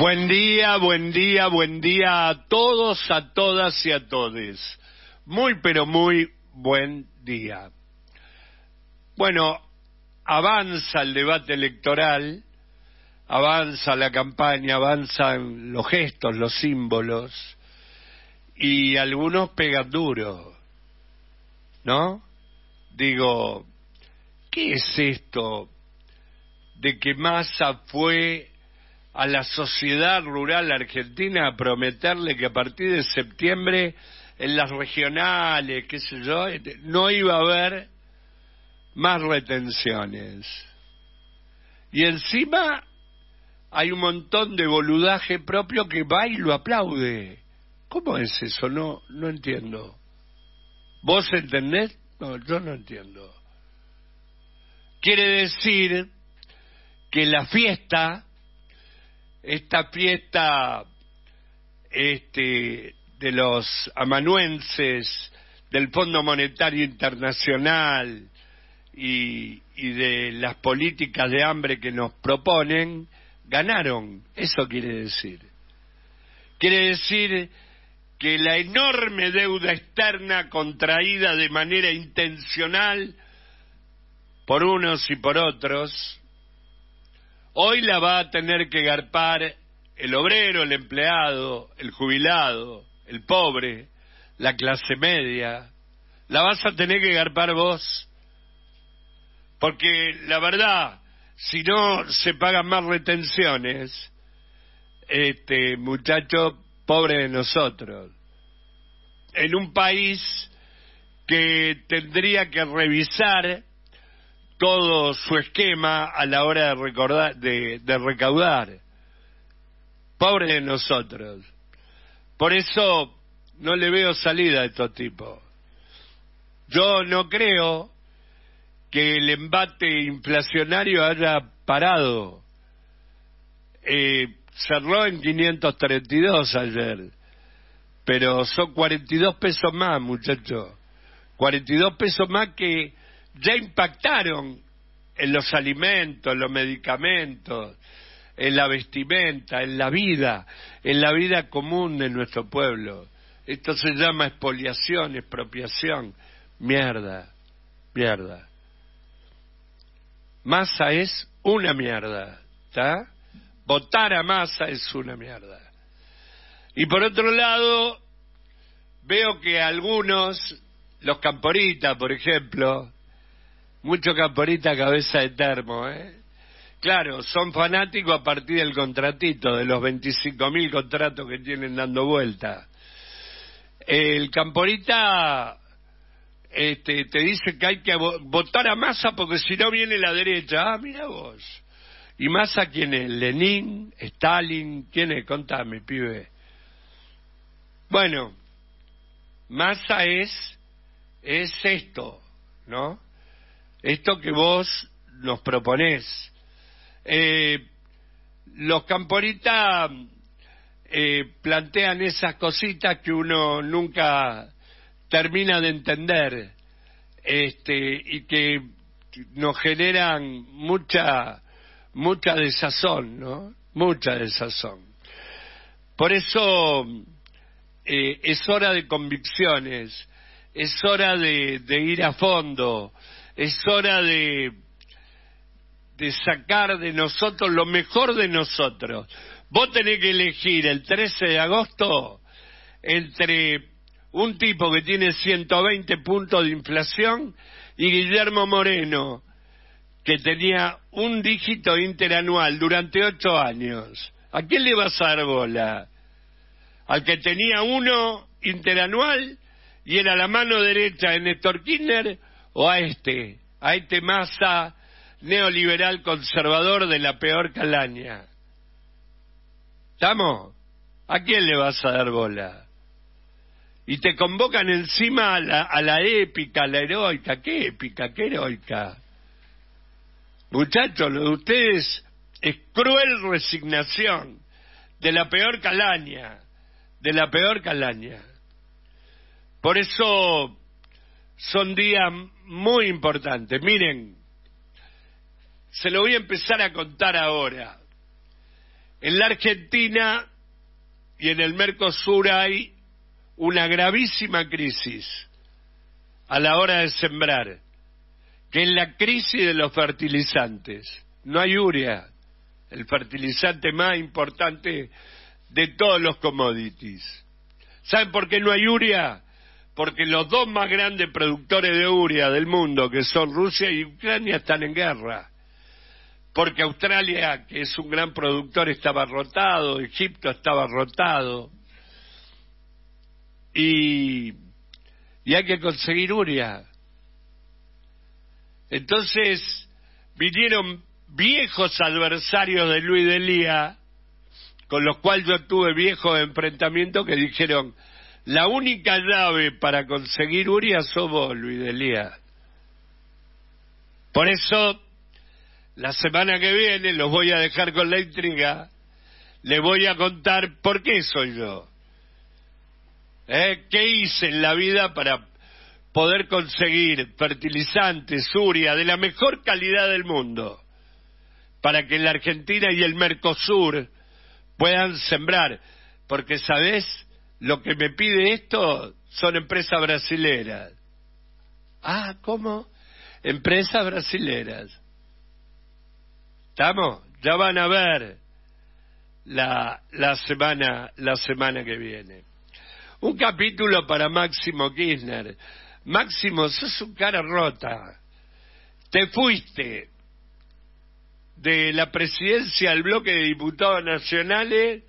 Buen día, buen día, buen día a todos, a todas y a todes. Muy, pero muy buen día. Bueno, avanza el debate electoral, avanza la campaña, avanzan los gestos, los símbolos, y algunos pegan duro, ¿no? Digo, ¿qué es esto de que Massa fue a la sociedad rural argentina a prometerle que a partir de septiembre en las regionales, qué sé yo, este, no iba a haber más retenciones. Y encima hay un montón de boludaje propio que va y lo aplaude. ¿Cómo es eso? No, no entiendo. ¿Vos entendés? No, yo no entiendo. Quiere decir que la fiesta esta fiesta este, de los amanuenses del Fondo Monetario Internacional y, y de las políticas de hambre que nos proponen, ganaron. Eso quiere decir. Quiere decir que la enorme deuda externa contraída de manera intencional por unos y por otros Hoy la va a tener que garpar el obrero, el empleado, el jubilado, el pobre, la clase media. La vas a tener que garpar vos. Porque la verdad, si no se pagan más retenciones, este muchacho pobre de nosotros, en un país que tendría que revisar todo su esquema a la hora de, de, recaudar. Pobre de nosotros. Por eso no le veo salida a estos tipos. Yo no creo que el embate inflacionario haya parado. Eh, cerró en 532 ayer, pero son 42 pesos más, muchachos. 42 pesos más que ya impactaron en los alimentos, los medicamentos, en la vestimenta, en la vida, en la vida común de nuestro pueblo. Esto se llama expoliación, expropiación. Mierda, mierda. Masa es una mierda, ¿está? Votar a masa es una mierda. Y por otro lado, veo que algunos, los camporitas, por ejemplo, mucho camporita cabeza de termo, ¿eh? Claro, son fanáticos a partir del contratito, de los 25.000 contratos que tienen dando vuelta. El camporita este, te dice que hay que votar a Massa porque si no viene la derecha. Ah, mira vos. ¿Y Massa quién es? ¿Lenin? ¿Stalin? ¿Quién es? Contame, pibe. Bueno, Massa es, es esto, ¿no? esto que vos nos proponés. Eh, los camporitas eh, plantean esas cositas que uno nunca termina de entender este, y que nos generan mucha, mucha desazón, ¿no? Mucha desazón. Por eso eh, es hora de convicciones, es hora de ir a fondo, es hora de, sacar de nosotros lo mejor de nosotros. Vos tenés que elegir el 13 de agosto entre un tipo que tiene 120 puntos de inflación y Guillermo Moreno, que tenía un dígito interanual durante ocho años. ¿A quién le vas a dar bola? Al que tenía uno interanual y era la mano derecha de Néstor Kirchner o a este, a este masa neoliberal conservador de la peor calaña. ¿Estamos? ¿A quién le vas a dar bola? Y te convocan encima a la, épica, a la heroica. ¿Qué épica? ¿Qué heroica? Muchachos, lo de ustedes es cruel resignación de la peor calaña, de la peor calaña. Por eso son días muy importantes. Miren, se lo voy a empezar a contar ahora. En la Argentina y en el Mercosur hay una gravísima crisis a la hora de sembrar, que es la crisis de los fertilizantes. No hay urea, el fertilizante más importante de todos los commodities. ¿Saben por qué no hay urea? porque los dos más grandes productores de uria del mundo, que son Rusia y Ucrania, están en guerra. Porque Australia, que es un gran productor, estaba rotado, Egipto estaba rotado. Y, y hay que conseguir uria. Entonces vinieron viejos adversarios de Luis de Lía, con los cuales yo tuve viejos enfrentamientos que dijeron, la única llave para conseguir Uria sos vos, Luis Por eso, la semana que viene los voy a dejar con la intriga. Le voy a contar por qué soy yo. Eh, ¿Qué hice en la vida para poder conseguir fertilizantes, uria, de la mejor calidad del mundo? Para que la Argentina y el Mercosur puedan sembrar. Porque, ¿sabés? lo que me pide esto son empresas brasileras. Ah, ¿cómo? Empresas brasileras. ¿Estamos? Ya van a ver la, la, semana, la semana que viene. Un capítulo para Máximo Kirchner. Máximo, sos un cara rota. Te fuiste de la presidencia al bloque de diputados nacionales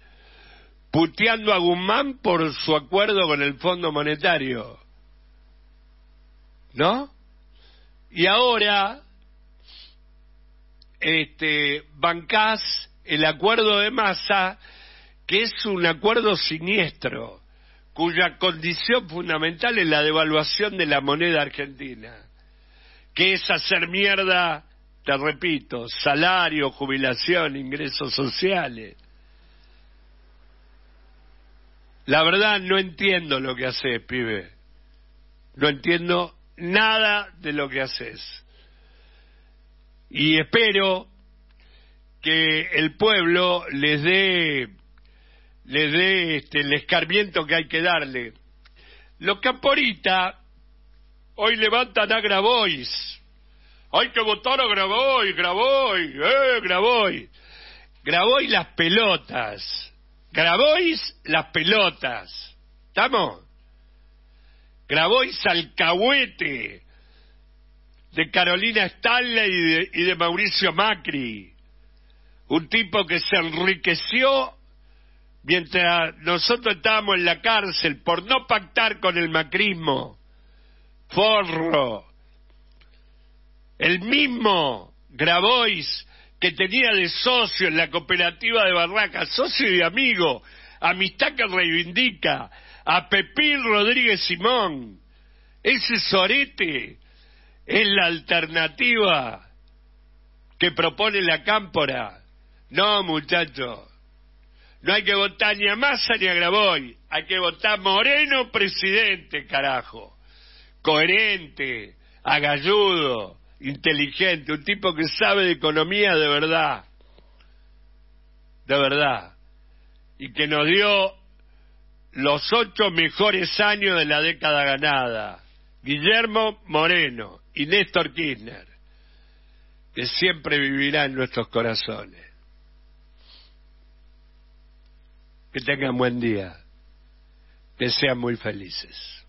puteando a Guzmán por su acuerdo con el Fondo Monetario. ¿No? Y ahora este bancás el acuerdo de masa que es un acuerdo siniestro cuya condición fundamental es la devaluación de la moneda argentina, que es hacer mierda, te repito, salario, jubilación, ingresos sociales. La verdad no entiendo lo que haces, pibe. No entiendo nada de lo que haces. Y espero que el pueblo les dé les dé este, el escarmiento que hay que darle. Los caporitas hoy levantan a Grabois. Hay que votar a Grabois, Grabois, eh, Grabois. Grabois las pelotas. Grabois las pelotas. ¿Estamos? Grabois alcahuete de Carolina Stanley y de, y de Mauricio Macri. Un tipo que se enriqueció mientras nosotros estábamos en la cárcel por no pactar con el macrismo. Forro. El mismo Grabois que tenía de socio en la cooperativa de Barracas, socio y amigo, amistad que reivindica, a Pepín Rodríguez Simón. Ese sorete es la alternativa que propone la cámpora. No, muchacho, No hay que votar ni a Massa ni a Graboy. Hay que votar Moreno presidente, carajo. Coherente, agalludo, inteligente, un tipo que sabe de economía de verdad, de verdad, y que nos dio los ocho mejores años de la década ganada. Guillermo Moreno y Néstor Kirchner, que siempre vivirán en nuestros corazones. Que tengan buen día, que sean muy felices.